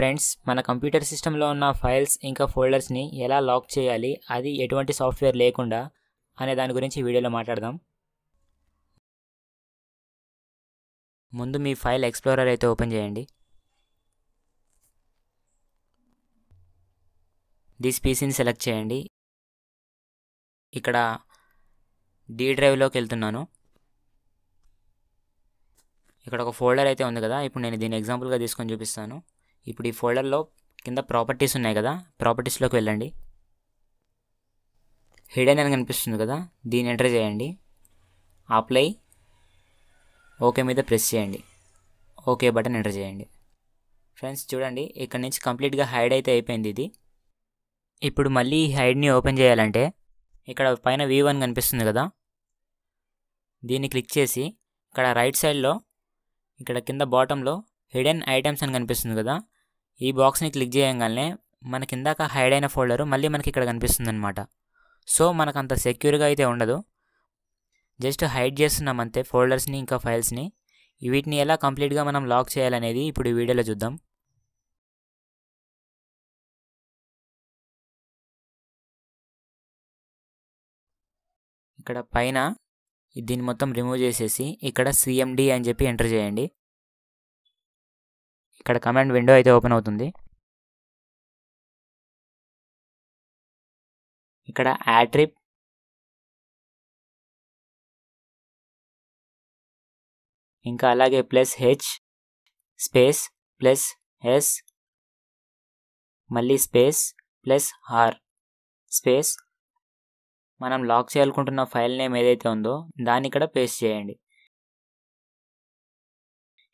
friends మన computer సిస్టంలో ఉన్న ఫైల్స్ ఇంకా ఫోల్డర్స్ని ఎలా లాక్ చేయాలి అది ఎటువంటి సాఫ్ట్వేర్ లేకుండా అనే దాని గురించి వీడియోలో మాట్లాడదాం ముందు మీ ఫైల్ ఎక్స్ప్లోరర్ అయితే ఓపెన్ చేయండి దిస్ పీసీని సెలెక్ట్ చేయండి ఇక్కడ డీ డ్రైవ్లోకి వెళ్తున్నాను ఇక్కడ ఒక ఫోల్డర్ అయితే ఉంది కదా ఇప్పుడు నేను దీన్ని ఎగ్జాంపుల్గా తీసుకొని చూపిస్తాను ఇప్పుడు ఈ ఫోల్డర్లో కింద ప్రాపర్టీస్ ఉన్నాయి కదా ప్రాపర్టీస్లోకి వెళ్ళండి హిడెన్ అని కనిపిస్తుంది కదా దీన్ని ఎంటర్ చేయండి అప్లై ఓకే మీద ప్రెస్ చేయండి ఓకే బటన్ ఎంటర్ చేయండి ఫ్రెండ్స్ చూడండి ఇక్కడ నుంచి కంప్లీట్గా హైడ్ అయితే అయిపోయింది ఇది ఇప్పుడు మళ్ళీ ఈ హైడ్ని ఓపెన్ చేయాలంటే ఇక్కడ పైన వ్యూ అని కనిపిస్తుంది కదా దీన్ని క్లిక్ చేసి ఇక్కడ రైట్ సైడ్లో ఇక్కడ కింద బాటంలో హిడెన్ ఐటమ్స్ అని కనిపిస్తుంది కదా ఈ బాక్స్ని క్లిక్ చేయగానే మన కిందాక హైడ్ అయిన ఫోల్డరు మళ్ళీ మనకి ఇక్కడ కనిపిస్తుంది అనమాట సో మనకు అంత సెక్యూర్గా అయితే ఉండదు జస్ట్ హైడ్ చేస్తున్నాం అంతే ఫోల్డర్స్ని ఇంకా ఫైల్స్ని వీటిని ఎలా కంప్లీట్గా మనం లాక్ చేయాలనేది ఇప్పుడు ఈ వీడియోలో చూద్దాం ఇక్కడ పైన దీన్ని మొత్తం రిమూవ్ చేసేసి ఇక్కడ సిఎండి అని చెప్పి ఎంటర్ చేయండి ఇక్కడ కమాండ్ విండో అయితే ఓపెన్ అవుతుంది ఇక్కడ యాడ్రిప్ ఇంకా అలాగే plus H space plus S మళ్ళీ స్పేస్ ప్లస్ ఆర్ స్పేస్ మనం లాక్ చేయాలనుకుంటున్న ఫైల్ నేమ్ ఏదైతే ఉందో దాన్ని ఇక్కడ పేస్ట్ చేయండి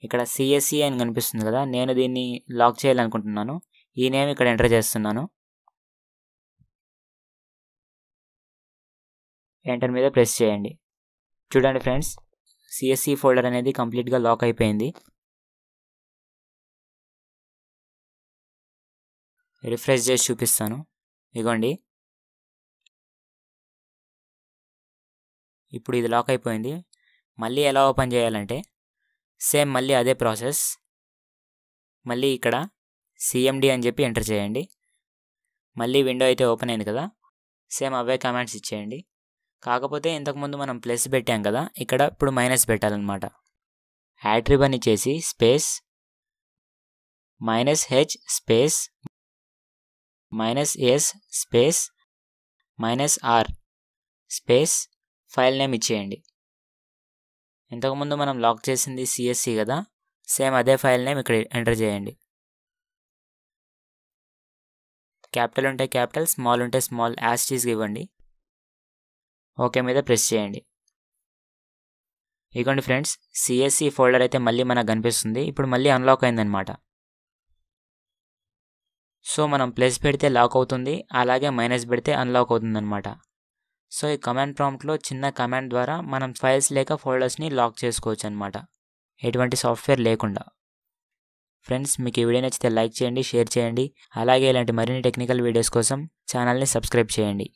ఇక్కడ సిఎస్సి e అని కనిపిస్తుంది కదా నేను దీన్ని లాక్ చేయాలనుకుంటున్నాను ఈ నేమ్ ఇక్కడ ఎంటర్ చేస్తున్నాను ఎంటర్ మీద ప్రెస్ చేయండి చూడండి ఫ్రెండ్స్ సిఎస్సి ఫోల్డర్ e అనేది కంప్లీట్గా లాక్ అయిపోయింది రిఫ్రెష్ చేసి చూపిస్తాను ఇగోండి ఇప్పుడు ఇది లాక్ అయిపోయింది మళ్ళీ ఎలా ఓపెన్ చేయాలంటే సేమ్ మళ్ళీ అదే ప్రాసెస్ మళ్ళీ ఇక్కడ సిఎండి అని చెప్పి ఎంటర్ చేయండి మళ్ళీ విండో అయితే ఓపెన్ అయింది కదా సేమ్ అవే కమాండ్స్ ఇచ్చేయండి కాకపోతే ఇంతకుముందు మనం ప్లస్ పెట్టాం కదా ఇక్కడ ఇప్పుడు మైనస్ పెట్టాలన్నమాట యాట్రిబ్ ఇచ్చేసి చేసి space minus H space minus S space minus R space file name ఇచ్చేయండి ఇంతకుముందు మనం లాక్ చేసింది సిఎస్సి కదా సేమ్ అదే ఫైల్ నేమ్ ఇక్కడ ఎంటర్ చేయండి క్యాపిటల్ ఉంటే క్యాపిటల్ స్మాల్ ఉంటే స్మాల్ యాస్టీస్కి ఇవ్వండి ఓకే మీద ప్రెస్ చేయండి ఇదిగోండి ఫ్రెండ్స్ సిఎస్సి ఫోల్డర్ అయితే మళ్ళీ మనకు కనిపిస్తుంది ఇప్పుడు మళ్ళీ అన్లాక్ అయిందనమాట సో మనం ప్లస్ పెడితే లాక్ అవుతుంది అలాగే మైనస్ పెడితే అన్లాక్ అవుతుందనమాట సో ఈ కమాండ్ ప్రాంప్ట్లో చిన్న కమాండ్ ద్వారా మనం ఫైల్స్ లేక ఫోల్డర్స్ని లాక్ చేసుకోవచ్చు అనమాట ఎటువంటి సాఫ్ట్వేర్ లేకుండా ఫ్రెండ్స్ మీకు ఈ వీడియో నచ్చితే లైక్ చేయండి షేర్ చేయండి అలాగే ఇలాంటి మరిన్ని టెక్నికల్ వీడియోస్ కోసం ఛానల్ని సబ్స్క్రైబ్ చేయండి